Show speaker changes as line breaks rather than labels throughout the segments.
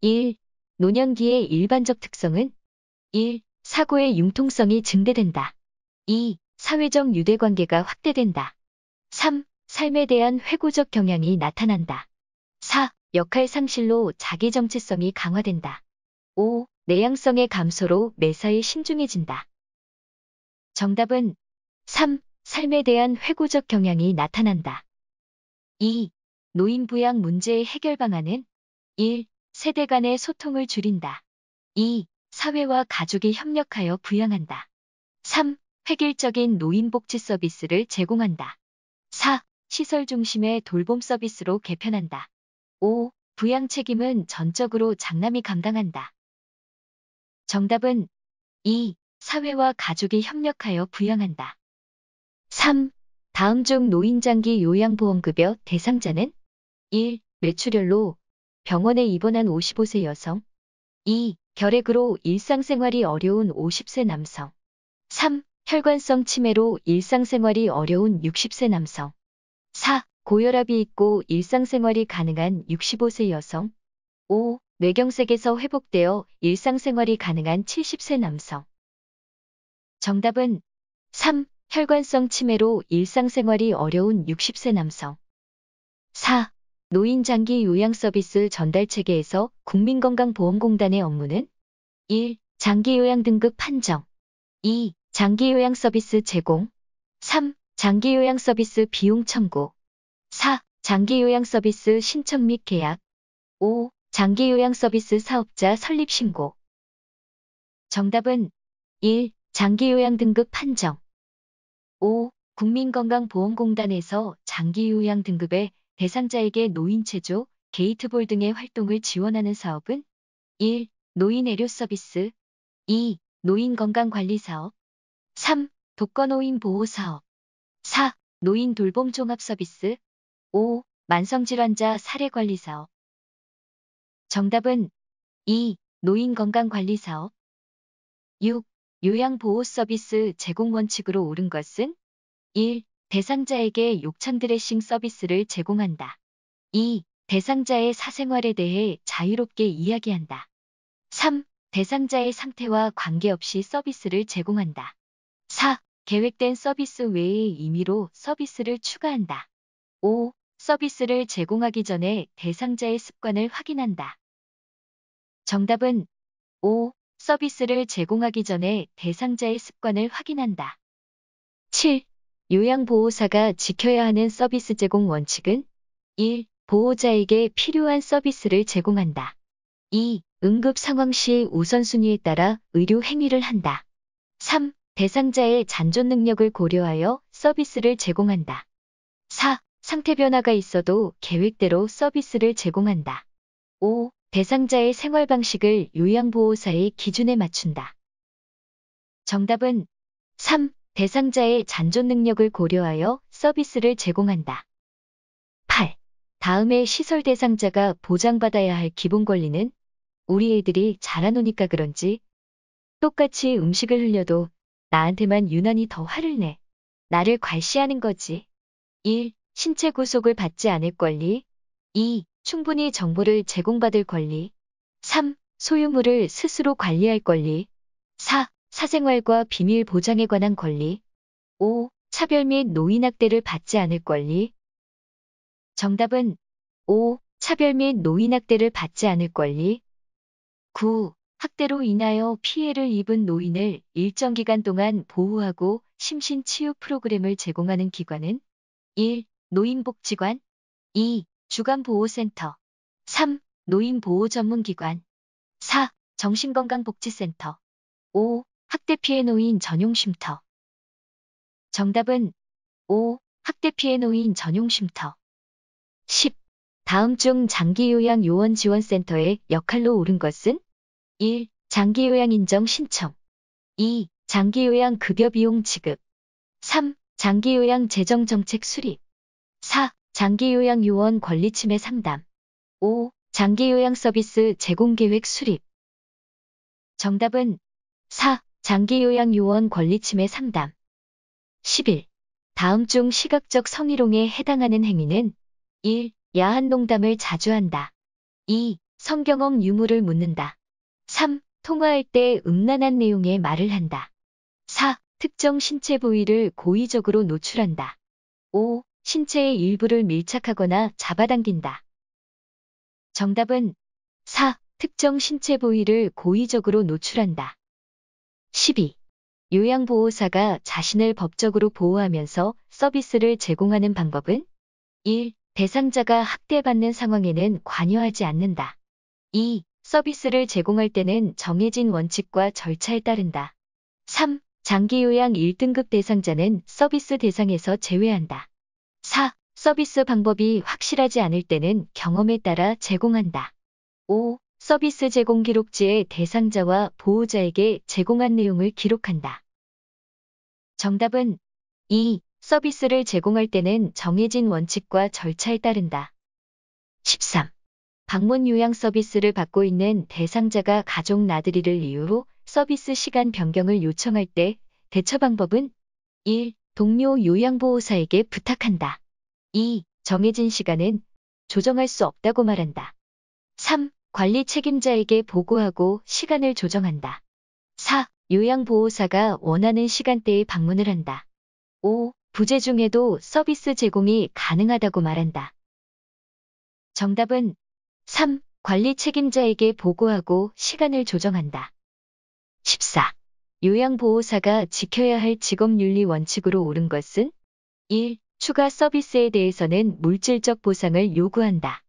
1. 노년기의 일반적 특성은 1. 사고의 융통성이 증대된다. 2. 사회적 유대관계가 확대된다. 3. 삶에 대한 회고적 경향이 나타난다. 4. 역할 상실로 자기 정체성이 강화된다. 5. 내향성의 감소로 매사에 신중해진다. 정답은 3. 삶에 대한 회고적 경향이 나타난다. 2. 노인부양 문제의 해결 방안은 1. 세대 간의 소통을 줄인다. 2. 사회와 가족이 협력하여 부양한다. 3. 획일적인 노인복지 서비스를 제공한다. 4. 시설 중심의 돌봄 서비스로 개편한다. 5. 부양 책임은 전적으로 장남이 감당한다. 정답은 2. 사회와 가족이 협력하여 부양한다. 3. 다음 중 노인장기 요양보험급여 대상자는 1. 매출열로 병원에 입원한 55세 여성 2. 결핵으로 일상생활이 어려운 50세 남성 3. 혈관성 치매로 일상생활이 어려운 60세 남성 4. 고혈압이 있고 일상생활이 가능한 65세 여성 5. 뇌경색에서 회복되어 일상생활이 가능한 70세 남성 정답은 3. 혈관성 치매로 일상생활이 어려운 60세 남성 4. 노인장기 요양서비스 전달체계에서 국민건강보험공단의 업무는 1. 장기요양 등급 판정 2. 장기요양 서비스 제공 3. 장기요양 서비스 비용 청구 4. 장기요양 서비스 신청 및 계약 5. 장기요양 서비스 사업자 설립 신고 정답은 1. 장기요양 등급 판정 5. 국민건강보험공단에서 장기요양 등급의 대상자에게 노인 체조, 게이트볼 등의 활동을 지원하는 사업은 1. 노인 의료 서비스 2. 노인 건강 관리 사업 3. 독거노인 보호 사업 4. 노인 돌봄 종합 서비스
5. 만성질환자 사례 관리 사업 정답은 2. 노인 건강 관리 사업 6. 요양보호
서비스 제공 원칙으로 옳은 것은 1. 대상자에게 욕창 드레싱 서비스를 제공한다. 2. 대상자의 사생활에 대해 자유롭게 이야기한다. 3. 대상자의 상태와 관계없이 서비스를 제공한다. 4. 계획된 서비스 외의 임의로 서비스를 추가한다. 5. 서비스를 제공하기 전에 대상자의 습관을 확인한다. 정답은 5. 서비스를 제공하기 전에 대상자의 습관을 확인한다. 7. 요양보호사가 지켜야 하는 서비스 제공 원칙은 1. 보호자에게 필요한 서비스를 제공한다. 2. 응급 상황 시 우선순위에 따라 의료 행위를 한다. 3. 대상자의 잔존 능력을 고려하여 서비스를 제공한다. 4. 상태 변화가 있어도 계획대로 서비스를 제공한다. 5. 대상자의 생활 방식을 요양보호사의 기준에 맞춘다. 정답은 3. 대상자의 잔존 능력을 고려하여 서비스를 제공한다. 8. 다음에 시설 대상자가 보장받아야 할 기본 권리는 우리 애들이 잘하노니까 그런지 똑같이 음식을 흘려도 나한테만 유난히 더 화를 내. 나를 괄시하는 거지. 1. 신체 구속을 받지 않을 권리 2. 충분히 정보를 제공받을 권리 3. 소유물을 스스로 관리할 권리 4. 사생활과 비밀 보장에 관한 권리. 5. 차별 및 노인 학대를 받지 않을 권리. 정답은 5. 차별 및 노인 학대를 받지 않을 권리. 9. 학대로 인하여 피해를 입은 노인을 일정 기간 동안 보호하고 심신 치유 프로그램을 제공하는 기관은 1. 노인복지관 2. 주간보호센터 3. 노인보호전문기관 4. 정신건강복지센터 5. 학대 피해 노인 전용 쉼터. 정답은 5. 학대 피해 노인 전용 쉼터. 10. 다음 중 장기요양 요원 지원센터의 역할로 옳은 것은 1. 장기요양 인정 신청 2. 장기요양 급여 비용 지급 3. 장기요양 재정 정책 수립 4. 장기요양 요원 권리 침해 상담 5. 장기요양 서비스 제공 계획 수립 정답은 4. 장기요양요원 권리침해 상담 11. 다음 중 시각적 성희롱에 해당하는 행위는 1. 야한 농담을 자주 한다. 2. 성경험 유무를 묻는다. 3. 통화할 때 음란한 내용의 말을 한다. 4. 특정 신체 부위를 고의적으로 노출한다. 5. 신체의 일부를 밀착하거나 잡아당긴다. 정답은 4. 특정 신체 부위를 고의적으로 노출한다. 12. 요양보호사가 자신을 법적으로 보호하면서 서비스를 제공하는 방법은 1. 대상자가 학대받는 상황에는 관여하지 않는다. 2. 서비스를 제공할 때는 정해진 원칙과 절차에 따른다. 3. 장기요양 1등급 대상자는 서비스 대상에서 제외한다. 4. 서비스 방법이 확실하지 않을 때는 경험에 따라 제공한다. 5. 서비스 제공 기록지에 대상자와 보호자에게 제공한 내용을 기록한다. 정답은 2. 서비스를 제공할 때는 정해진 원칙과 절차에 따른다. 13. 방문 요양 서비스를 받고 있는 대상자가 가족 나들이를 이유로 서비스 시간 변경을 요청할 때 대처 방법은 1. 동료 요양보호사에게 부탁한다. 2. 정해진 시간은 조정할 수 없다고 말한다. 3. 관리 책임자에게 보고하고 시간을 조정한다. 4. 요양보호사가 원하는 시간대에 방문을 한다. 5. 부재 중에도 서비스 제공이 가능하다고 말한다. 정답은 3. 관리 책임자에게 보고하고 시간을 조정한다. 14. 요양보호사가 지켜야 할 직업윤리 원칙으로 옳은 것은 1. 추가 서비스에 대해서는 물질적 보상을 요구한다.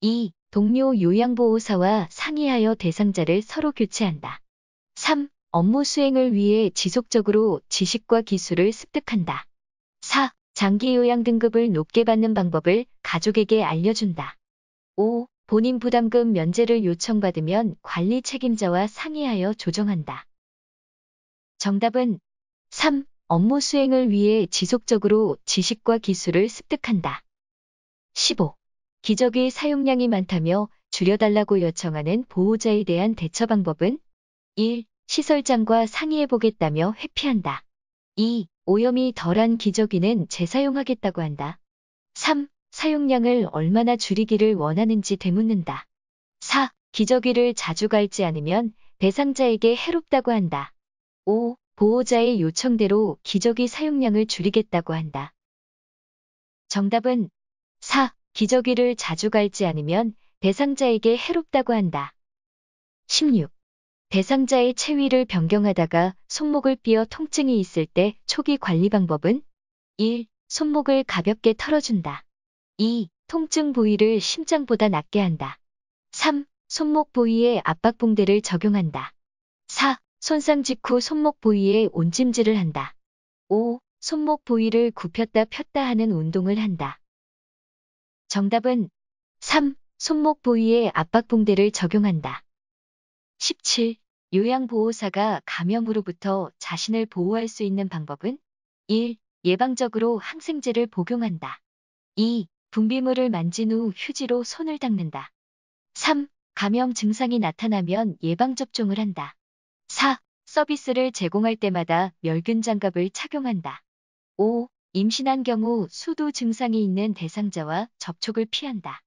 2. 동료 요양보호사와 상의하여 대상자를 서로 교체한다. 3. 업무 수행을 위해 지속적으로 지식과 기술을 습득한다. 4. 장기 요양 등급을 높게 받는 방법을 가족에게 알려준다. 5. 본인 부담금 면제를 요청받으면 관리 책임자와 상의하여 조정한다. 정답은 3. 업무 수행을 위해 지속적으로 지식과 기술을 습득한다. 15. 기저귀 사용량이 많다며 줄여달라고 요청하는 보호자에 대한 대처 방법은 1. 시설장과 상의해보겠다며 회피한다. 2. 오염이 덜한 기저귀는 재사용하겠다고 한다. 3. 사용량을 얼마나 줄이기를 원하는지 되묻는다. 4. 기저귀를 자주 갈지 않으면 대상자에게 해롭다고 한다. 5. 보호자의 요청대로 기저귀 사용량을 줄이겠다고 한다. 정답은 4. 기저귀를 자주 갈지 않으면 대상자에게 해롭다고 한다. 16. 대상자의 체위를 변경하다가 손목을 삐어 통증이 있을 때 초기 관리 방법은 1. 손목을 가볍게 털어준다. 2. 통증 부위를 심장보다 낮게 한다. 3. 손목 부위에 압박 붕대를 적용한다. 4. 손상 직후 손목 부위에 온찜질을 한다. 5. 손목 부위를 굽혔다 폈다 하는 운동을 한다. 정답은 3. 손목 부위에 압박 붕대를 적용한다. 17. 요양보호사가 감염으로부터 자신을 보호할 수 있는 방법은 1. 예방적으로 항생제를 복용한다. 2. 분비물을 만진 후 휴지로 손을 닦는다. 3. 감염 증상이 나타나면 예방접종을 한다. 4. 서비스를 제공할 때마다 멸균 장갑을 착용한다. 5. 임신한 경우 수도 증상이 있는 대상자와 접촉을 피한다.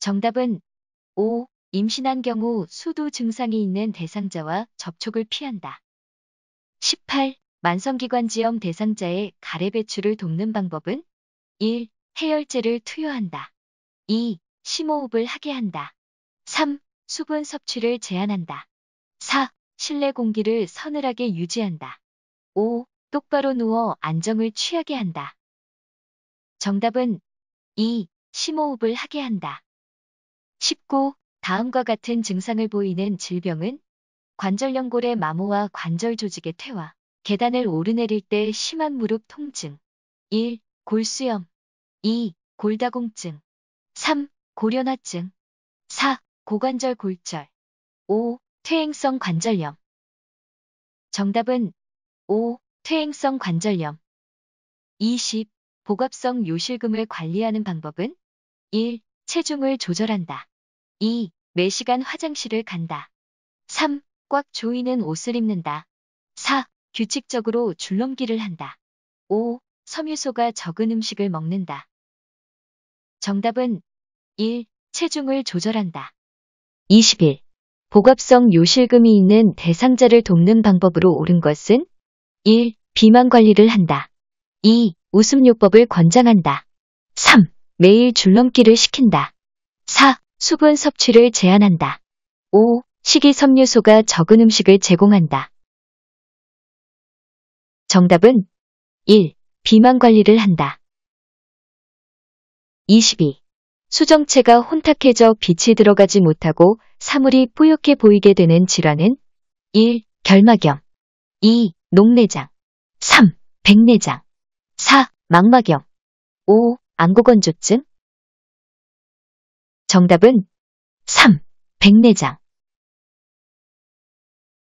정답은 5. 임신한 경우 수도 증상이 있는 대상자와 접촉을 피한다. 18. 만성기관지염 대상자의 가래 배출을 돕는 방법은 1. 해열제를 투여한다. 2. 심호흡을 하게 한다. 3. 수분 섭취를 제한한다. 4. 실내 공기를 서늘하게 유지한다. 5. 똑바로 누워 안정을 취하게 한다. 정답은 2. 심호흡을 하게 한다. 19. 다음과 같은 증상을 보이는 질병은 관절연골의 마모와 관절 조직의 퇴화, 계단을 오르내릴 때 심한 무릎 통증, 1. 골수염
2. 골다공증 3. 고련화증 4. 고관절 골절 5. 퇴행성 관절염 정답은 5. 퇴행성 관절염 20. 복합성 요실금을
관리하는 방법은 1. 체중을 조절한다. 2. 매시간 화장실을 간다. 3. 꽉 조이는 옷을 입는다. 4. 규칙적으로 줄넘기를 한다. 5. 섬유소가 적은 음식을 먹는다. 정답은 1. 체중을 조절한다. 21. 복합성 요실금이 있는 대상자를 돕는 방법으로 옳은 것은 1. 비만 관리를 한다. 2. 웃음요법을 권장한다. 3. 매일 줄넘기를 시킨다. 4. 수분 섭취를 제한한다.
5. 식이섬유소가 적은 음식을 제공한다. 정답은 1. 비만 관리를 한다. 22. 수정체가 혼탁해져 빛이 들어가지 못하고
사물이 뿌옇게 보이게 되는 질환은 1. 결막염 2.
녹내장 3. 백내장 4. 망막염 5. 안구건조증 정답은 3. 백내장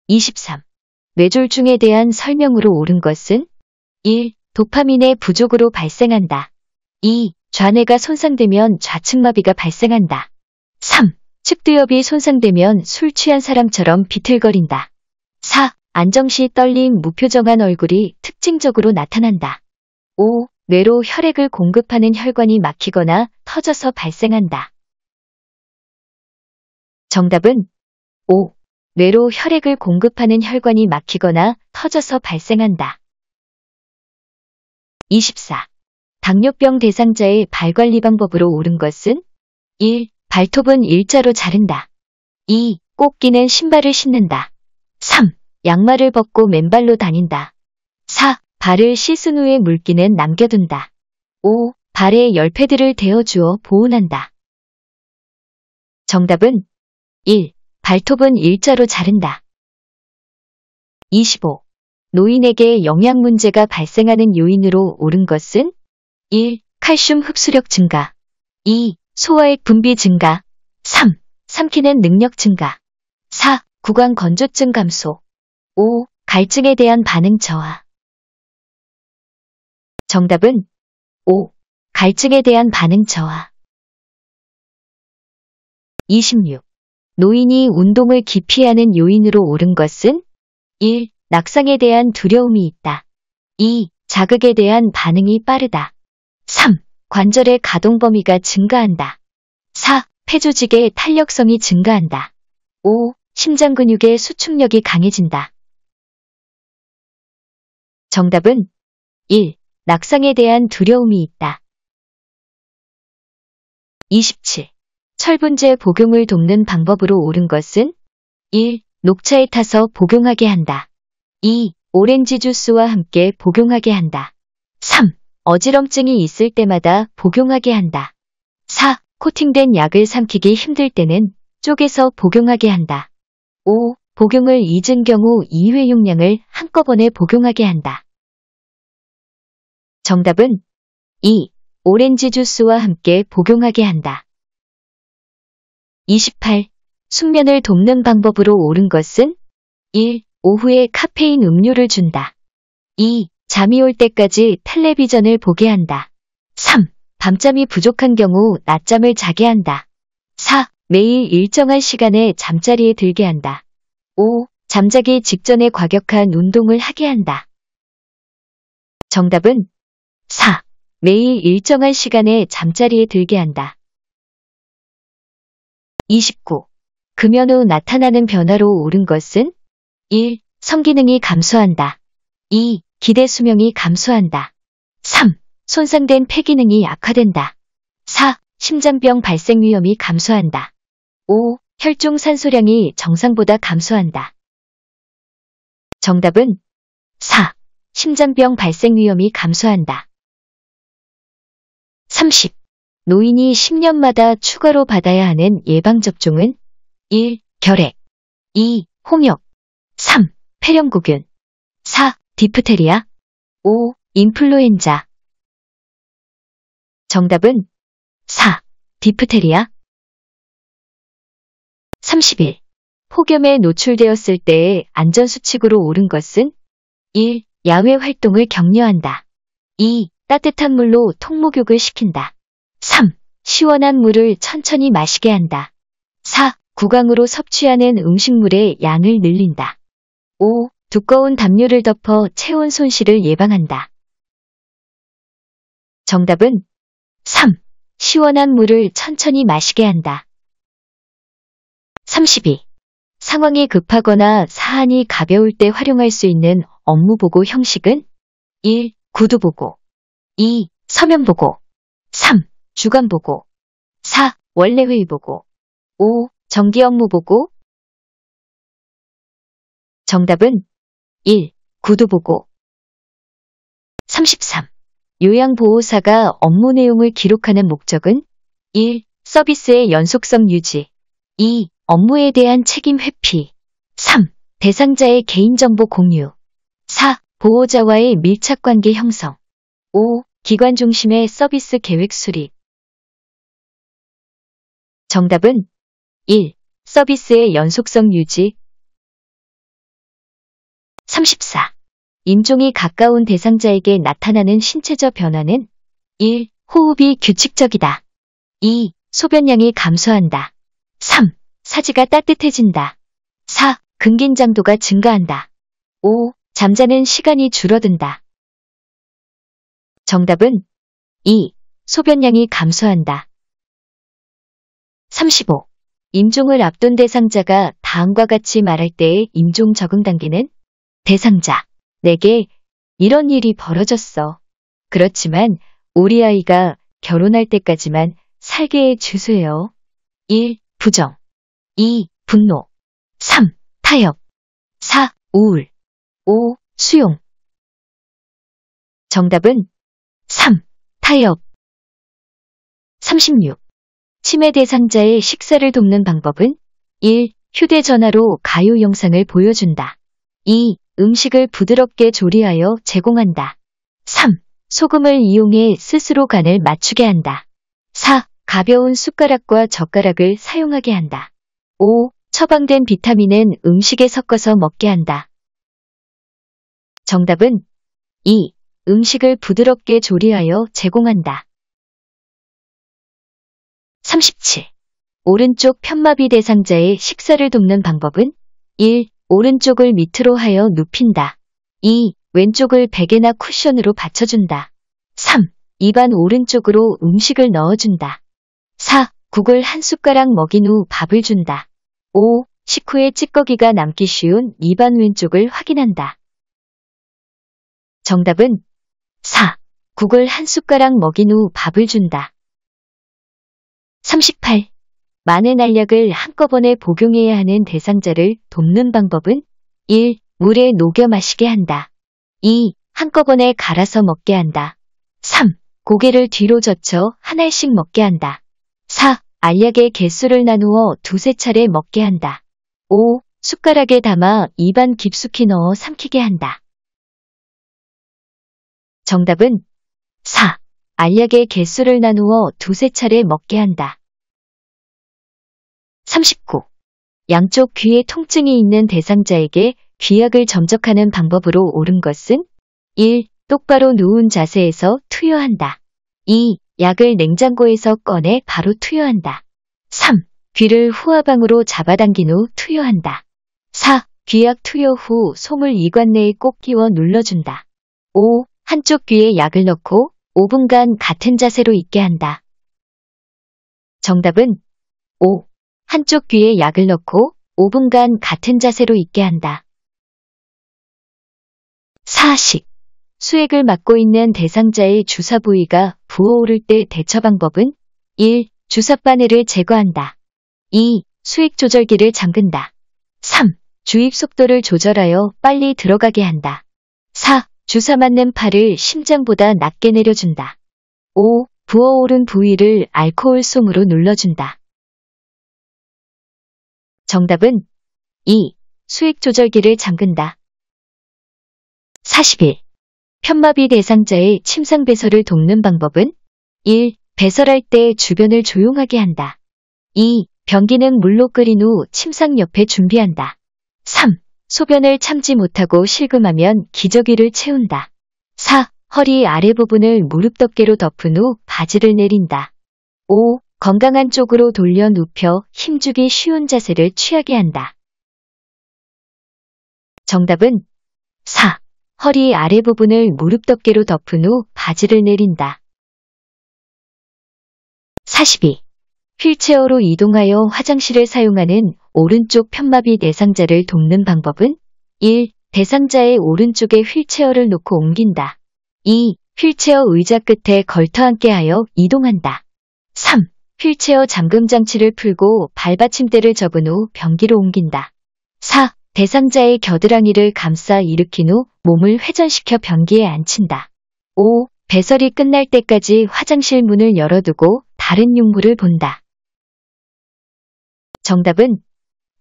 23. 뇌졸중에 대한 설명으로 옳은 것은 1. 도파민의 부족으로 발생한다. 2.
좌뇌가 손상되면 좌측마비가 발생한다. 3. 측두엽이 손상되면 술 취한 사람처럼 비틀거린다. 4. 안정시 떨림 무표정한 얼굴이 특징적으로 나타난다. 5. 뇌로 혈액을 공급하는 혈관이 막히거나 터져서 발생한다. 정답은 5. 뇌로 혈액을 공급하는 혈관이 막히거나 터져서 발생한다. 24. 당뇨병 대상자의 발 관리 방법으로 옳은 것은 1. 발톱은 일자로 자른다. 2. 꼭 끼는 신발을 신는다. 3. 양말을 벗고 맨발로 다닌다. 4. 발을 씻은 후에 물기는 남겨둔다. 5. 발에
열패드를 대어주어 보온한다. 정답은 1. 발톱은 일자로 자른다. 25.
노인에게 영양 문제가 발생하는 요인으로 옳은 것은 1. 칼슘 흡수력 증가 2. 소화액 분비 증가 3. 삼키는 능력
증가 4. 구강 건조증 감소 5. 갈증에 대한 반응 저하 정답은 5. 갈증에 대한 반응 저하 26. 노인이 운동을 기피하는 요인으로 옳은 것은 1. 낙상에 대한
두려움이 있다. 2. 자극에 대한 반응이 빠르다. 3. 관절의 가동 범위가 증가한다. 4. 폐조직의 탄력성이 증가한다.
5. 심장 근육의 수축력이 강해진다. 정답은 1. 낙상에 대한 두려움이 있다. 27. 철분제 복용을 돕는 방법으로
옳은 것은 1. 녹차에 타서 복용하게 한다. 2. 오렌지 주스와 함께 복용하게 한다. 3. 어지럼증이 있을 때마다 복용하게 한다. 4. 코팅된 약을 삼키기 힘들 때는 쪼개서
복용하게 한다. 5. 복용을 잊은 경우 2회용량을 한꺼번에 복용하게 한다. 정답은 2. 오렌지 주스와 함께 복용하게 한다. 28.
숙면을 돕는 방법으로 옳은 것은 1. 오후에 카페인 음료를 준다. 2. 잠이 올 때까지 텔레비전을 보게 한다. 3. 밤잠이 부족한 경우 낮잠을 자게 한다. 4. 매일 일정한 시간에 잠자리에 들게 한다. 5. 잠자기 직전에 과격한 운동을 하게 한다.
정답은 4. 매일 일정한 시간에 잠자리에 들게 한다. 29.
금연 후 나타나는 변화로 옳은 것은 1. 성기능이 감소한다. 2. 기대 수명이 감소한다. 3. 손상된 폐기능이 악화된다. 4. 심장병 발생 위험이 감소한다. 5. 혈중
산소량이 정상보다 감소한다. 정답은 4. 심장병 발생 위험이 감소한다.
30. 노인이 10년마다 추가로 받아야 하는 예방접종은 1.
결핵 2. 홍역 3. 폐렴구균 4. 디프테리아 5. 인플루엔자 정답은 4. 디프테리아 30일 폭염에 노출되었을 때의 안전수칙으로 옳은 것은
1. 야외 활동을 격려한다. 2. 따뜻한 물로 통목욕을 시킨다. 3. 시원한 물을 천천히 마시게 한다. 4. 구강으로 섭취하는 음식물의 양을 늘린다. 5. 두꺼운 담요를 덮어
체온 손실을 예방한다. 정답은 3. 시원한 물을 천천히 마시게 한다. 32.
상황이 급하거나 사안이 가벼울 때 활용할 수 있는 업무 보고 형식은 1. 구두 보고 2. 서면 보고 3.
주간 보고 4. 원래 회의 보고 5. 정기 업무 보고 정답은 1. 구두 보고 33. 요양보호사가 업무 내용을
기록하는 목적은 1. 서비스의 연속성 유지 2. 업무에 대한 책임 회피 3. 대상자의 개인정보 공유 4.
보호자와의 밀착관계 형성 5. 기관 중심의 서비스 계획 수립 정답은 1. 서비스의 연속성 유지 34.
인종이 가까운 대상자에게 나타나는 신체적 변화는 1. 호흡이 규칙적이다. 2. 소변량이 감소한다. 3. 사지가 따뜻해진다. 4. 근긴장도가 증가한다. 5. 잠자는 시간이
줄어든다. 정답은 2. 소변량이 감소한다. 35. 임종을 앞둔
대상자가 다음과 같이 말할 때의 임종 적응 단계는 대상자, 내게 이런 일이 벌어졌어. 그렇지만 우리 아이가 결혼할 때까지만 살게 해주세요. 1. 부정 2.
분노 3. 타협 4. 우울 5. 수용 정답은 3. 타협 36. 치매 대상자의 식사를 돕는 방법은 1.
휴대전화로 가요 영상을 보여준다. 2. 음식을 부드럽게 조리하여 제공한다. 3. 소금을 이용해 스스로 간을 맞추게 한다. 4. 가벼운 숟가락과 젓가락을 사용하게 한다. 5. 처방된 비타민은 음식에 섞어서 먹게 한다. 정답은 2. 음식을 부드럽게 조리하여 제공한다. 37. 오른쪽 편마비 대상자의 식사를 돕는 방법은 1. 오른쪽을 밑으로 하여 눕힌다. 2. 왼쪽을 베개나 쿠션으로 받쳐준다. 3. 입안 오른쪽으로 음식을 넣어준다. 4. 국을 한 숟가락 먹인 후 밥을 준다. 5. 식후에 찌꺼기가 남기 쉬운 입안 왼쪽을 확인한다. 정답은 4. 국을 한 숟가락 먹인 후 밥을 준다. 38. 많은 알약을 한꺼번에 복용해야 하는 대상자를 돕는 방법은 1. 물에 녹여 마시게 한다. 2. 한꺼번에 갈아서 먹게 한다. 3. 고개를 뒤로 젖혀 하나씩 먹게 한다. 4. 알약의 개수를 나누어 두세 차례 먹게 한다.
5. 숟가락에 담아 입안 깊숙이 넣어 삼키게 한다. 정답은 4. 알약의 개수를 나누어 두세 차례 먹게 한다. 39.
양쪽 귀에 통증이 있는 대상자에게 귀약을 점적하는 방법으로 옳은 것은 1. 똑바로 누운 자세에서 투여한다. 2. 약을 냉장고에서 꺼내 바로 투여한다. 3. 귀를 후화방으로 잡아당긴 후 투여한다. 4. 귀약 투여 후 솜을 이관 내에 꼭 끼워 눌러준다. 5. 한쪽 귀에 약을 넣고 5분간 같은 자세로 있게 한다.
정답은 5. 한쪽 귀에 약을 넣고 5분간 같은 자세로 있게 한다.
사식 수액을 맡고 있는 대상자의 주사 부위가 부어오를 때 대처 방법은 1. 주사 바늘을 제거한다. 2. 수액 조절기를 잠근다. 3. 주입 속도를 조절하여 빨리 들어가게 한다. 4. 주사 맞는 팔을 심장보다 낮게 내려준다. 5. 부어오른
부위를 알코올 솜으로 눌러준다. 정답은 2. 수액 조절기를 잠근다. 41.
편마비 대상자의 침상 배설을 돕는 방법은 1. 배설할 때 주변을 조용하게 한다. 2. 변기는 물로 끓인 후 침상 옆에 준비한다. 3. 소변을 참지 못하고 실금하면 기저귀를 채운다. 4. 허리 아래 부분을 무릎 덮개로 덮은 후 바지를 내린다. 5. 건강한 쪽으로 돌려 눕혀 힘주기 쉬운 자세를 취하게
한다. 정답은 4. 허리 아래 부분을 무릎 덮개로 덮은 후 바지를 내린다. 42.
휠체어로 이동하여 화장실을 사용하는 오른쪽 편마비 대상자를 돕는 방법은 1. 대상자의 오른쪽에 휠체어를 놓고 옮긴다. 2. 휠체어 의자 끝에 걸터앉게 하여 이동한다. 3. 휠체어 잠금 장치를 풀고 발받침대를 접은 후 변기로 옮긴다. 4. 대상자의 겨드랑이를 감싸 일으킨 후 몸을 회전시켜 변기에 앉힌다. 5. 배설이 끝날 때까지 화장실 문을 열어두고 다른 용물을 본다. 정답은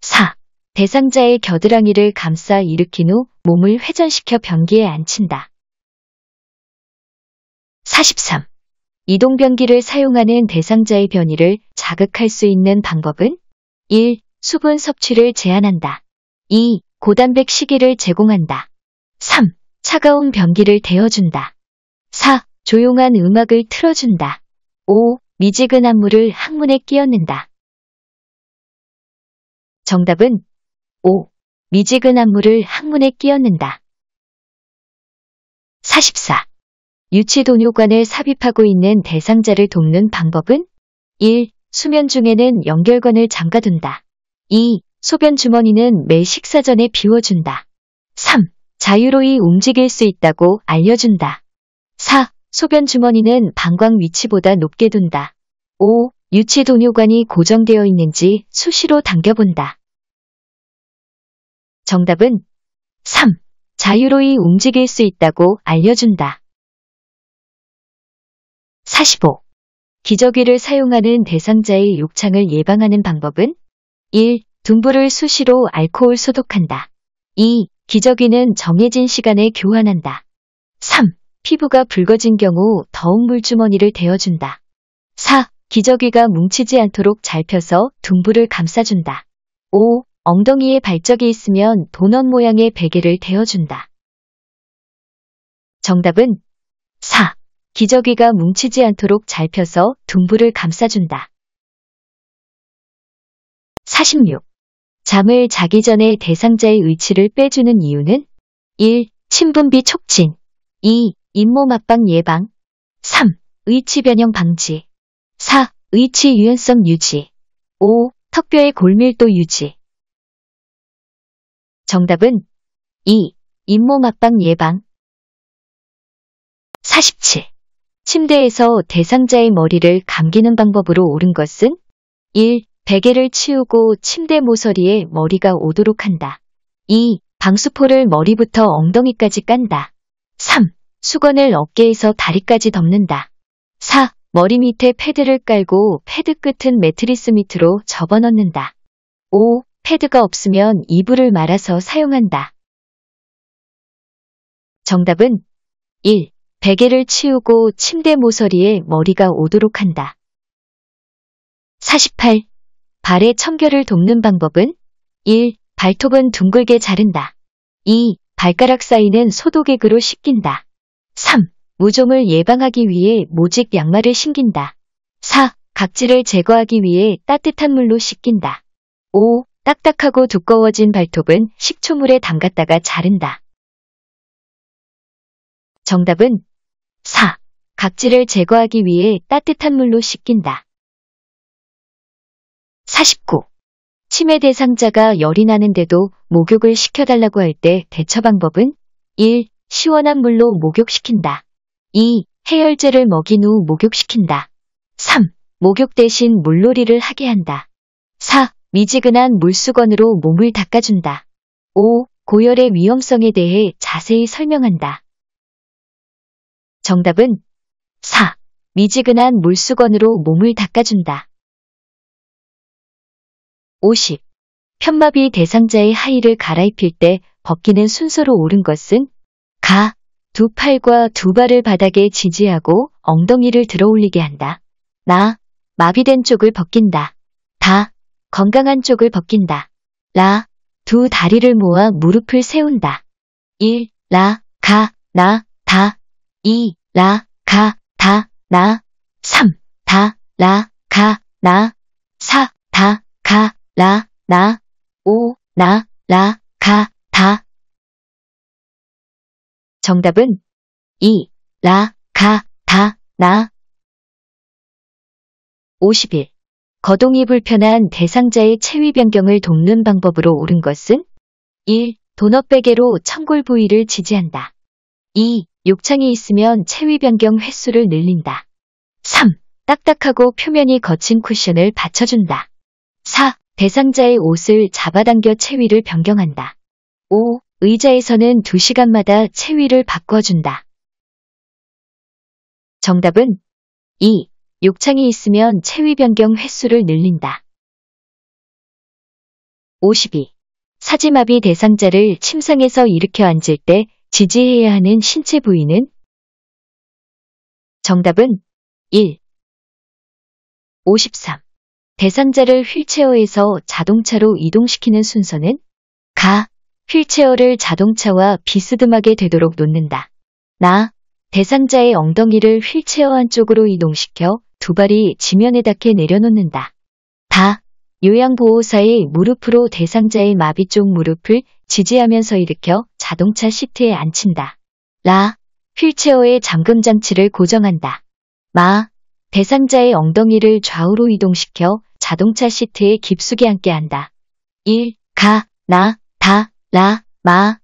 4. 대상자의 겨드랑이를 감싸 일으킨 후 몸을 회전시켜 변기에 앉힌다. 43. 이동변기를 사용하는 대상자의 변이를 자극할 수 있는 방법은 1. 수분 섭취를 제한한다. 2. 고단백 식이를 제공한다. 3. 차가운
변기를 데워준다. 4. 조용한 음악을 틀어준다. 5. 미지근한 물을 항문에 끼얹는다. 정답은 5. 미지근한 물을 항문에 끼얹는다.
44. 유치동뇨관을 삽입하고 있는 대상자를 돕는 방법은 1. 수면 중에는 연결관을 잠가둔다. 2. 소변 주머니는 매 식사 전에 비워준다. 3. 자유로이 움직일 수 있다고 알려준다. 4. 소변 주머니는 방광 위치보다 높게 둔다. 5. 유치 동뇨관이 고정되어 있는지 수시로 당겨본다.
정답은 3. 자유로이 움직일 수 있다고 알려준다. 45. 기저귀를 사용하는 대상자의 욕창을 예방하는 방법은 1. 둔부를
수시로 알코올 소독한다. 2. 기저귀는 정해진 시간에 교환한다. 3. 피부가 붉어진 경우 더운 물주머니를 데어준다 4. 기저귀가 뭉치지 않도록 잘 펴서 둥부를 감싸준다. 5. 엉덩이에 발적이 있으면 도넛 모양의 베개를 데어준다
정답은 4. 기저귀가 뭉치지 않도록 잘 펴서 둥부를 감싸준다. 46. 잠을 자기 전에 대상자의 의치를 빼주는 이유는 1. 침분비
촉진 2. 잇몸 압박 예방 3. 의치 변형 방지
4. 의치 유연성 유지 5. 턱뼈의 골밀도 유지 정답은 2. 잇몸 압박 예방 47. 침대에서 대상자의 머리를
감기는 방법으로 옳은 것은 1. 베개를 치우고 침대 모서리에 머리가 오도록 한다. 2. 방수포를 머리부터 엉덩이까지 깐다. 3. 수건을 어깨에서 다리까지 덮는다. 4. 머리 밑에 패드를 깔고 패드 끝은 매트리스 밑으로 접어넣는다. 5. 패드가 없으면 이불을 말아서 사용한다. 정답은 1. 베개를 치우고 침대 모서리에 머리가 오도록 한다. 48. 발의 청결을 돕는 방법은 1. 발톱은 둥글게 자른다. 2. 발가락 사이는 소독액으로 씻긴다. 3. 무좀을 예방하기 위해 모직 양말을 신긴다. 4. 각질을 제거하기 위해 따뜻한 물로 씻긴다. 5. 딱딱하고 두꺼워진 발톱은 식초물에 담갔다가 자른다.
정답은 4. 각질을 제거하기 위해 따뜻한 물로 씻긴다. 49. 치매 대상자가
열이 나는데도 목욕을 시켜달라고 할 때 대처 방법은 1. 시원한 물로 목욕시킨다. 2. 해열제를 먹인 후 목욕시킨다. 3. 목욕 대신 물놀이를 하게 한다. 4. 미지근한 물수건으로 몸을 닦아준다. 5. 고열의 위험성에 대해 자세히 설명한다.
정답은 4. 미지근한 물수건으로 몸을 닦아준다. 50. 편마비 대상자의 하의를 갈아입힐 때 벗기는 순서로 옳은 것은 가,
두 팔과 두 발을 바닥에 지지하고 엉덩이를 들어 올리게 한다. 나, 마비된 쪽을 벗긴다. 다, 건강한 쪽을 벗긴다. 라, 두 다리를 모아 무릎을 세운다. 1. 라, 가,
나, 다. 2. 라, 가, 다, 나. 3. 다, 라, 가, 나. 4. 다, 가, 라, 나, 오, 나, 라, 가, 다. 정답은 이, 라, 가, 다, 나. 51. 거동이 불편한 대상자의 체위 변경을 돕는
방법으로 옳은 것은 1. 도넛 베개로 청골 부위를 지지한다. 2. 욕창이 있으면 체위 변경 횟수를 늘린다. 3. 딱딱하고 표면이 거친 쿠션을 받쳐준다. 4. 대상자의 옷을 잡아당겨
체위를 변경한다. 5. 의자에서는 2시간마다 체위를 바꿔준다. 정답은 2. 욕창이 있으면 체위 변경 횟수를 늘린다. 52. 사지마비 대상자를 침상에서 일으켜 앉을 때 지지해야 하는 신체 부위는? 정답은 1. 53. 대상자를 휠체어에서 자동차로 이동시키는
순서는 가, 휠체어를 자동차와 비스듬하게 되도록 놓는다. 나, 대상자의 엉덩이를 휠체어 한쪽으로 이동시켜 두 발이 지면에 닿게 내려놓는다. 다, 요양보호사의 무릎으로 대상자의 마비 쪽 무릎을 지지하면서 일으켜 자동차 시트에 앉힌다. 라, 휠체어의 잠금 장치를 고정한다. 마, 대상자의 엉덩이를 좌우로 이동시켜 자동차 시트에 깊숙이 앉게 한다. 1.
가, 나, 다, 라, 마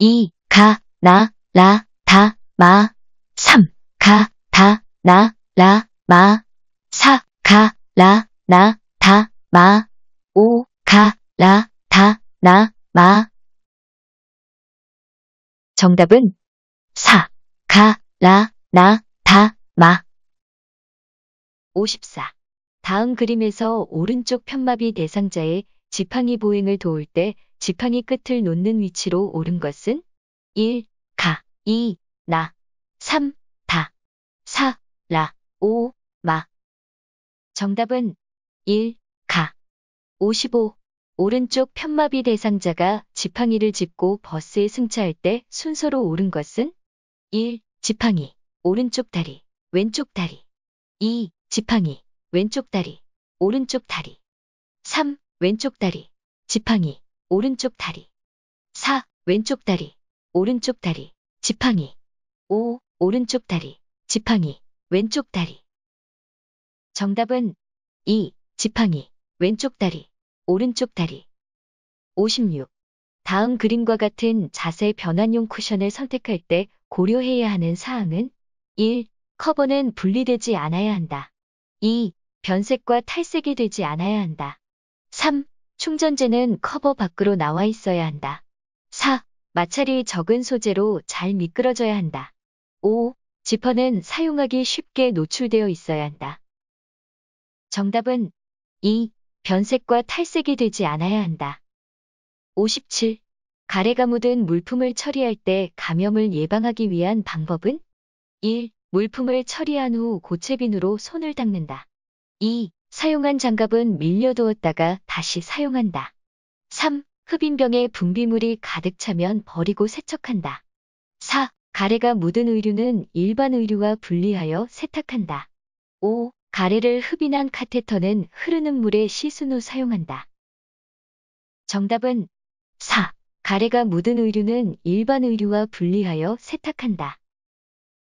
2. 가, 나, 라, 다, 마 3. 가, 다, 나, 라, 마 4. 가, 라, 나, 다, 마 5. 가, 라, 다, 나, 마 정답은 4. 가, 라, 나, 다, 마
54. 다음 그림에서 오른쪽 편마비 대상자의 지팡이 보행을 도울 때 지팡이 끝을 놓는 위치로 오른 것은 1. 가 2.
나 3. 다 4. 라 5. 마 정답은 1. 가 55. 오른쪽
편마비 대상자가 지팡이를 짚고 버스에 승차할 때 순서로 오른 것은 1. 지팡이 오른쪽 다리 왼쪽 다리 2. 지팡이 왼쪽 다리, 오른쪽 다리. 3. 왼쪽 다리, 지팡이, 오른쪽 다리. 4. 왼쪽 다리, 오른쪽 다리, 지팡이.
5. 오른쪽 다리, 지팡이, 왼쪽 다리. 정답은 2. 지팡이, 왼쪽 다리, 오른쪽 다리.
56. 다음 그림과 같은 자세 변환용 쿠션을 선택할 때 고려해야 하는 사항은 1. 커버는 분리되지 않아야 한다. 2. 변색과 탈색이 되지 않아야 한다. 3. 충전재는 커버 밖으로 나와 있어야 한다. 4. 마찰이 적은 소재로 잘 미끄러져야 한다. 5. 지퍼는 사용하기 쉽게 노출되어 있어야 한다. 정답은 2. 변색과 탈색이 되지 않아야 한다. 57. 가래가 묻은 물품을 처리할 때 감염을 예방하기 위한 방법은? 1. 물품을 처리한 후 고체빈으로 손을 닦는다. 2. 사용한 장갑은 밀려두었다가 다시 사용한다. 3. 흡인병에 분비물이 가득 차면 버리고 세척한다. 4. 가래가 묻은 의류는 일반 의류와 분리하여 세탁한다. 5. 가래를 흡인한 카테터는 흐르는 물에 씻은 후 사용한다. 정답은 4. 가래가 묻은 의류는 일반 의류와 분리하여 세탁한다.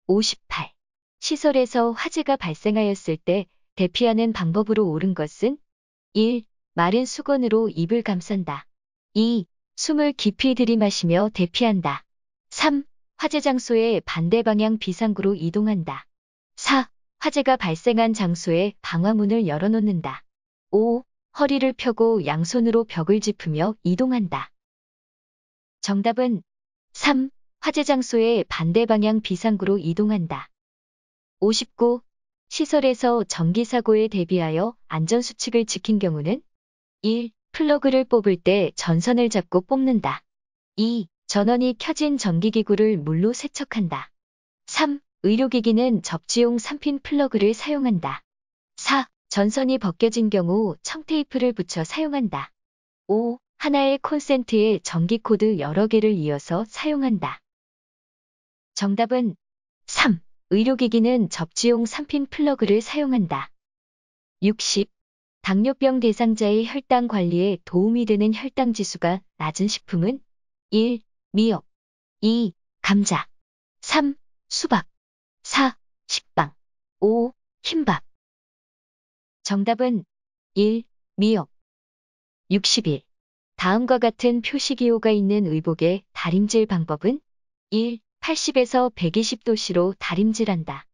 58. 시설에서 화재가 발생하였을 때 대피하는 방법으로 옳은 것은 1. 마른 수건으로 입을 감싼다. 2. 숨을 깊이 들이마시며 대피한다. 3. 화재 장소에 반대 방향 비상구로 이동한다. 4. 화재가 발생한 장소에 방화문을 열어놓는다. 5. 허리를 펴고 양손으로 벽을 짚으며 이동한다. 정답은 3. 화재 장소에 반대 방향 비상구로 이동한다. 59. 시설에서 전기사고에 대비하여 안전수칙을 지킨 경우는 1. 플러그를 뽑을 때 전선을 잡고 뽑는다. 2. 전원이 켜진 전기기구를 물로 세척한다. 3. 의료기기는 접지용 3핀 플러그를 사용한다. 4. 전선이 벗겨진 경우 청테이프를 붙여 사용한다. 5. 하나의 콘센트에 전기코드 여러 개를 이어서 사용한다. 정답은 3. 의료기기는 접지용 3핀 플러그를 사용한다. 60. 당뇨병 대상자의 혈당 관리에 도움이 되는 혈당 지수가
낮은 식품은 1. 미역 2. 감자 3. 수박 4. 식빵 5. 흰밥 정답은 1. 미역 61. 다음과
같은 표시기호가 있는 의복의 다림질 방법은 1. 80에서 120도씨로 다림질한다.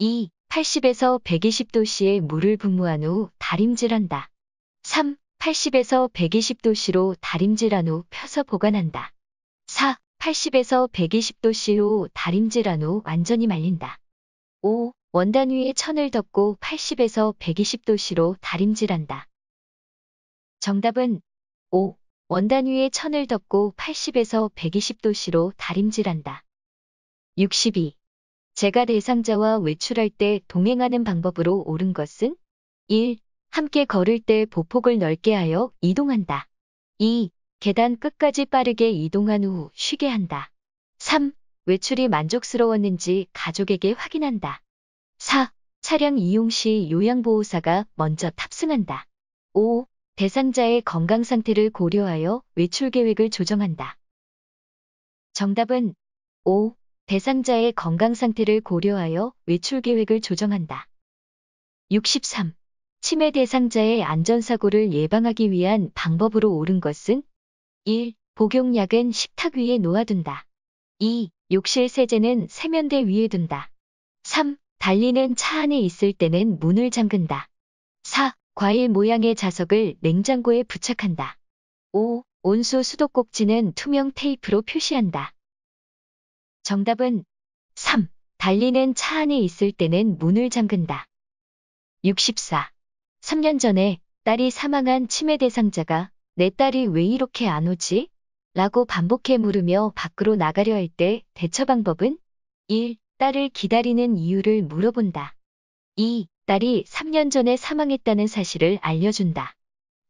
2. 80에서 120도씨의 물을 분무한 후 다림질한다. 3. 80에서 120도씨로 다림질한 후 펴서 보관한다. 4. 80에서 120도씨로 다림질한 후 완전히 말린다. 5. 원단 위에 천을 덮고 80에서 120도씨로 다림질한다. 정답은 5. 원단 위에 천을 덮고 80에서 120도씨로 다림질한다. 62. 제가 대상자와 외출할 때 동행하는 방법으로 옳은 것은 1. 함께 걸을 때 보폭을 넓게 하여 이동한다. 2. 계단 끝까지 빠르게 이동한 후 쉬게 한다. 3. 외출이 만족스러웠는지 가족에게 확인한다. 4. 차량 이용 시 요양보호사가 먼저 탑승한다. 5. 대상자의 건강 상태를 고려하여 외출 계획을 조정한다. 정답은 5. 대상자의 건강 상태를 고려하여 외출 계획을 조정한다. 63. 치매 대상자의 안전사고를 예방하기 위한 방법으로 옳은 것은 1. 복용약은 식탁 위에 놓아둔다. 2. 욕실 세제는 세면대 위에 둔다. 3. 달리는 차 안에 있을 때는 문을 잠근다. 4. 과일 모양의 자석을 냉장고에 부착한다. 5. 온수 수도꼭지는 투명 테이프로 표시한다. 정답은 3. 달리는 차 안에 있을 때는 문을 잠근다. 64. 3년 전에 딸이 사망한 치매 대상자가 내 딸이 왜 이렇게 안 오지? 라고 반복해 물으며 밖으로 나가려 할 때 대처 방법은 1. 딸을 기다리는 이유를 물어본다. 2. 딸이 3년 전에 사망했다는 사실을 알려준다.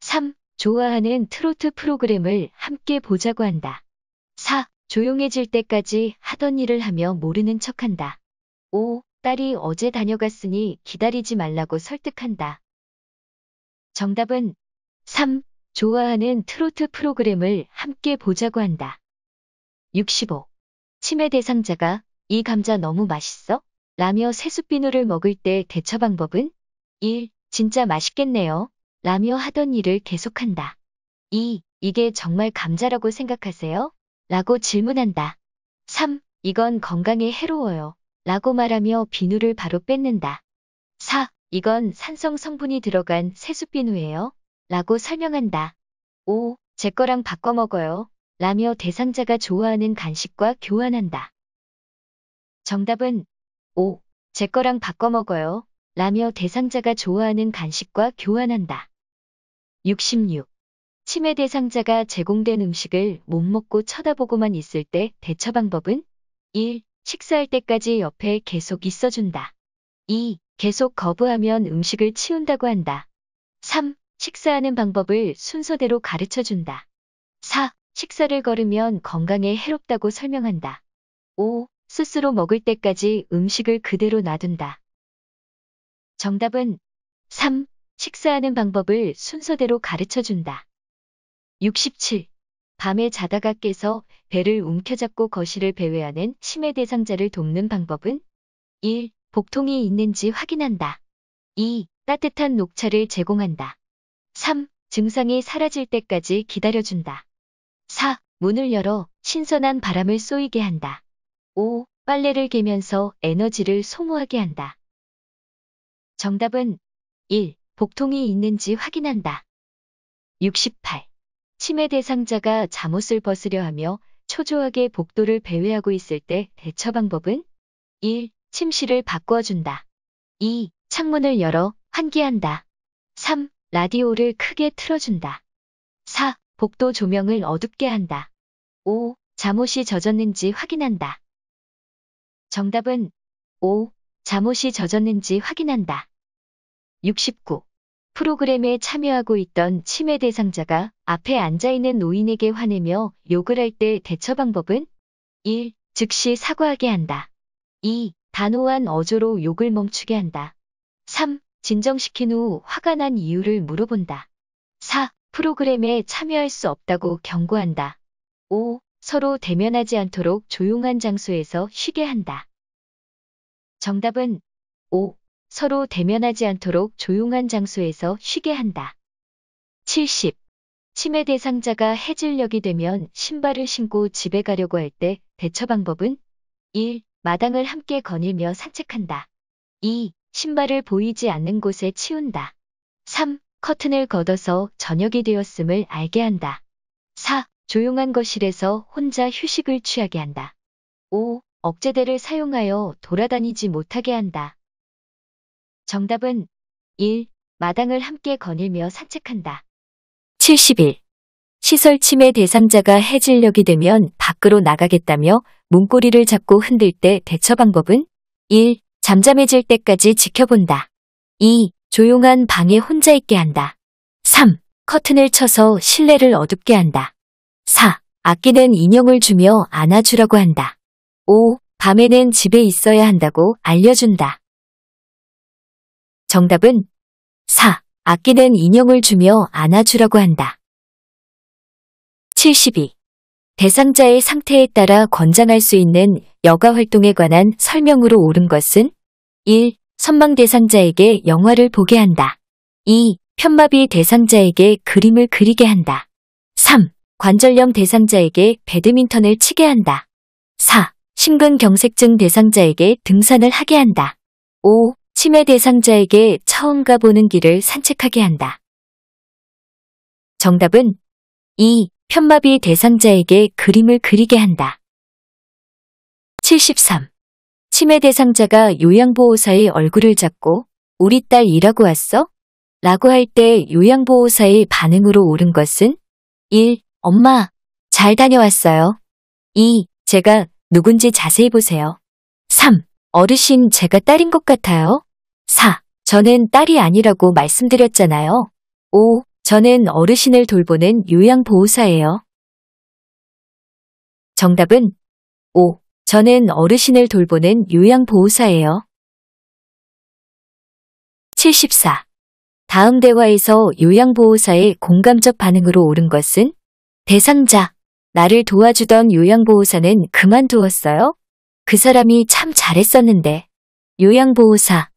3. 좋아하는 트로트 프로그램을 함께 보자고 한다. 4. 조용해질 때까지 하던 일을 하며 모르는 척한다. 오, 딸이 어제 다녀갔으니 기다리지 말라고 설득한다. 정답은 3. 좋아하는 트로트 프로그램을 함께 보자고 한다. 65. 치매 대상자가 이 감자 너무 맛있어? 라며 세숫비누를 먹을 때 대처 방법은 1. 진짜 맛있겠네요. 라며 하던 일을 계속한다. 2. 이게 정말 감자라고 생각하세요? 라고 질문한다. 3. 이건 건강에 해로워요. 라고 말하며 비누를 바로 뺏는다. 4. 이건 산성 성분이 들어간 세수비누예요. 라고 설명한다. 5. 제 거랑 바꿔 먹어요. 라며 대상자가 좋아하는 간식과 교환한다. 정답은 5. 제 거랑 바꿔 먹어요. 라며 대상자가 좋아하는 간식과 교환한다. 66. 치매 대상자가 제공된 음식을 못 먹고 쳐다보고만 있을 때 대처 방법은 1. 식사할 때까지 옆에 계속 있어준다. 2. 계속 거부하면 음식을 치운다고 한다. 3. 식사하는 방법을 순서대로 가르쳐준다. 4. 식사를 걸으면 건강에 해롭다고 설명한다. 5. 스스로 먹을 때까지 음식을 그대로 놔둔다. 정답은 3. 식사하는 방법을 순서대로 가르쳐준다. 67. 밤에 자다가 깨서 배를 움켜잡고 거실을 배회하는 치매 대상자를 돕는 방법은 1. 복통이 있는지 확인한다. 2. 따뜻한 녹차를 제공한다. 3. 증상이 사라질 때까지 기다려준다. 4. 문을 열어 신선한 바람을 쏘이게 한다. 5. 빨래를 개면서 에너지를 소모하게 한다. 정답은 1. 복통이 있는지 확인한다. 68. 침해 대상자가 잠옷을 벗으려 하며 초조하게 복도를 배회하고 있을 때 대처 방법은 1. 침실을 바꿔준다. 2. 창문을 열어 환기한다. 3. 라디오를 크게 틀어준다. 4. 복도 조명을 어둡게 한다. 5. 잠옷이 젖었는지 확인한다. 정답은 5. 잠옷이 젖었는지 확인한다. 69. 프로그램에 참여하고 있던 치매 대상자가 앞에 앉아있는 노인에게 화내며 욕을 할 때 대처 방법은 1. 즉시 사과하게 한다. 2. 단호한 어조로 욕을 멈추게 한다. 3. 진정시킨 후 화가 난 이유를 물어본다. 4. 프로그램에 참여할 수 없다고 경고한다. 5. 서로 대면하지 않도록 조용한 장소에서 쉬게 한다. 정답은 5. 서로 대면하지 않도록 조용한 장소에서 쉬게 한다. 70. 치매 대상자가 해질녘이 되면 신발을 신고 집에 가려고 할 때 대처 방법은 1. 마당을 함께 거닐며 산책한다. 2. 신발을 보이지 않는 곳에 치운다. 3. 커튼을 걷어서 저녁이 되었음을 알게 한다. 4. 조용한 거실에서 혼자 휴식을 취하게 한다. 5. 억제대를 사용하여 돌아다니지 못하게 한다. 정답은 1. 마당을 함께 거닐며 산책한다.
70일.
시설 침해 대상자가 해질녘이 되면 밖으로 나가겠다며 문고리를 잡고 흔들 때 대처 방법은 1. 잠잠해질 때까지 지켜본다. 2. 조용한 방에 혼자 있게 한다. 3. 커튼을 쳐서 실내를 어둡게 한다.
4. 아끼는 인형을 주며 안아주라고 한다. 5. 밤에는 집에 있어야 한다고 알려준다. 정답은 4. 아끼는 인형을 주며 안아주라고 한다.
72. 대상자의 상태에 따라 권장할 수 있는 여가 활동에 관한 설명으로 옳은 것은 1. 선망 대상자에게 영화를 보게 한다. 2. 편마비 대상자에게 그림을 그리게 한다. 3. 관절염 대상자에게 배드민턴을 치게 한다. 4. 심근경색증 대상자에게 등산을 하게 한다. 5. 치매 대상자에게 처음 가보는 길을
산책하게 한다. 정답은 2. 편마비 대상자에게 그림을 그리게 한다. 73.
치매 대상자가 요양보호사의 얼굴을 잡고 우리 딸 일하고 왔어? 라고 할 때 요양보호사의 반응으로 옳은 것은 1. 엄마, 잘 다녀왔어요. 2. 제가 누군지 자세히 보세요. 3. 어르신 제가 딸인 것 같아요. 4. 저는 딸이 아니라고 말씀드렸잖아요. 5. 저는 어르신을 돌보는 요양보호사예요.
정답은 5. 저는 어르신을 돌보는 요양보호사예요. 74. 다음 대화에서 요양보호사의 공감적 반응으로 옳은 것은 대상자,
나를 도와주던 요양보호사는 그만두었어요? 그 사람이 참 잘했었는데. 요양보호사,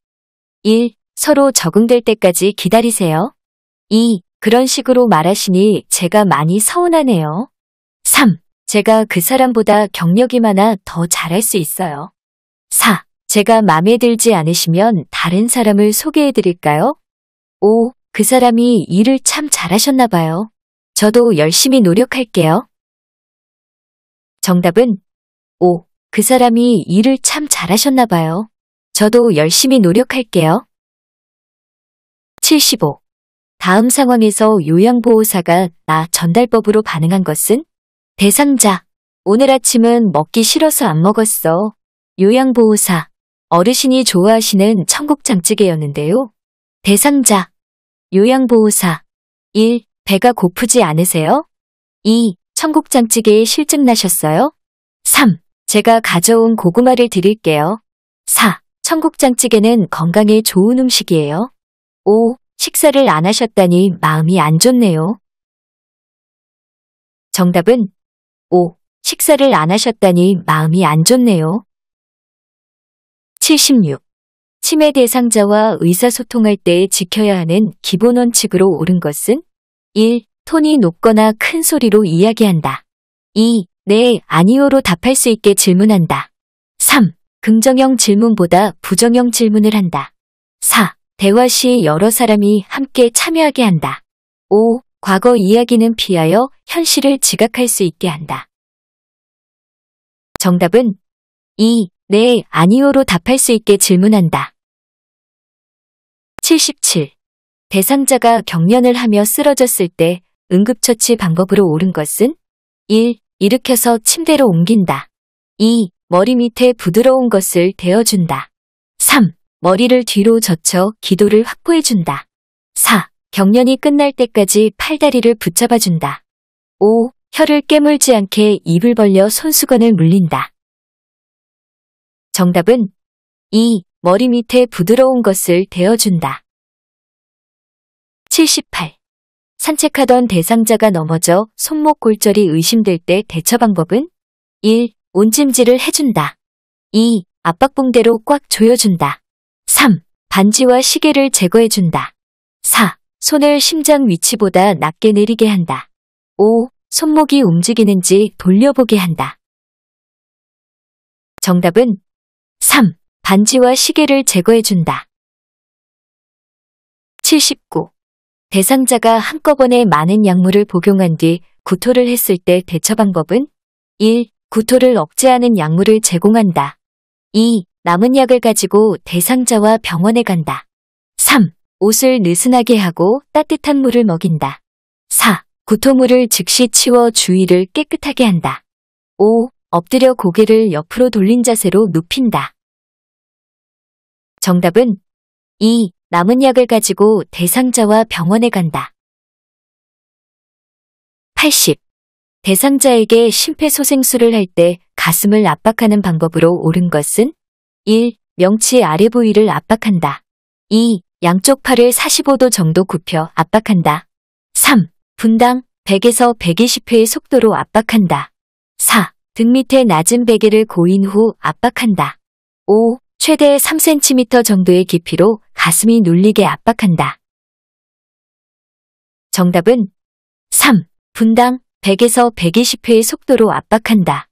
1. 서로 적응될 때까지 기다리세요. 2. 그런 식으로 말하시니 제가 많이 서운하네요. 3. 제가 그 사람보다 경력이 많아 더 잘할 수 있어요. 4. 제가 마음에 들지 않으시면 다른 사람을 소개해 드릴까요? 5. 그 사람이 일을 참 잘하셨나 봐요. 저도 열심히 노력할게요.
정답은 5. 그 사람이 일을 참 잘하셨나 봐요. 저도 열심히 노력할게요.
75. 다음 상황에서 요양보호사가 나 전달법으로 반응한 것은? 대상자. 오늘 아침은 먹기 싫어서 안 먹었어. 요양보호사. 어르신이 좋아하시는 청국장찌개였는데요. 대상자. 요양보호사. 1. 배가 고프지 않으세요? 2. 청국장찌개에 실증 나셨어요? 3. 제가 가져온 고구마를 드릴게요. 4. 청국장찌개는 건강에 좋은 음식이에요. 5.
식사를 안 하셨다니 마음이 안 좋네요. 정답은 5. 식사를 안 하셨다니 마음이 안 좋네요.
76. 치매 대상자와 의사소통할 때 지켜야 하는 기본 원칙으로 옳은 것은 1. 톤이 높거나 큰 소리로 이야기한다. 2. 네, 아니오로 답할 수 있게 질문한다. 3. 긍정형 질문보다 부정형 질문을 한다. 4. 대화 시 여러 사람이 함께 참여하게 한다. 5. 과거 이야기는 피하여 현실을 지각할
수 있게 한다. 정답은 2. 네, 아니오로 답할 수 있게 질문한다. 77.
대상자가 경련을 하며 쓰러졌을 때 응급처치 방법으로 옳은 것은 1. 일으켜서 침대로 옮긴다. 2. 머리 밑에 부드러운 것을 대어준다. 3. 머리를 뒤로 젖혀 기도를 확보해준다. 4. 경련이 끝날 때까지 팔다리를 붙잡아준다. 5. 혀를
깨물지 않게 입을 벌려 손수건을 물린다. 정답은 2. 머리 밑에 부드러운 것을 대어준다.
78. 산책하던 대상자가 넘어져 손목 골절이 의심될 때 대처 방법은 1. 온찜질을 해준다. 2. 압박붕대로 꽉 조여준다. 3. 반지와 시계를 제거해준다. 4. 손을 심장 위치보다 낮게 내리게 한다. 5. 손목이
움직이는지 돌려보게 한다. 정답은 3. 반지와 시계를 제거해준다.
79. 대상자가 한꺼번에 많은 약물을 복용한 뒤 구토를 했을 때 대처 방법은 1. 구토를 억제하는 약물을 제공한다. 2. 남은 약을 가지고 대상자와 병원에 간다. 3. 옷을 느슨하게 하고 따뜻한 물을 먹인다. 4. 구토물을 즉시 치워 주위를 깨끗하게 한다. 5. 엎드려 고개를 옆으로 돌린 자세로 눕힌다.
정답은 2. 남은 약을 가지고 대상자와 병원에 간다. 80.
대상자에게 심폐소생술을 할 때 가슴을 압박하는 방법으로 옳은 것은 1. 명치 아래 부위를 압박한다. 2. 양쪽 팔을 45도 정도 굽혀 압박한다. 3. 분당 100에서 120회의 속도로 압박한다. 4. 등 밑에 낮은 베개를 고인 후 압박한다.
5. 최대 3cm 정도의 깊이로 가슴이 눌리게 압박한다. 정답은 3. 분당 100에서 120회의 속도로 압박한다.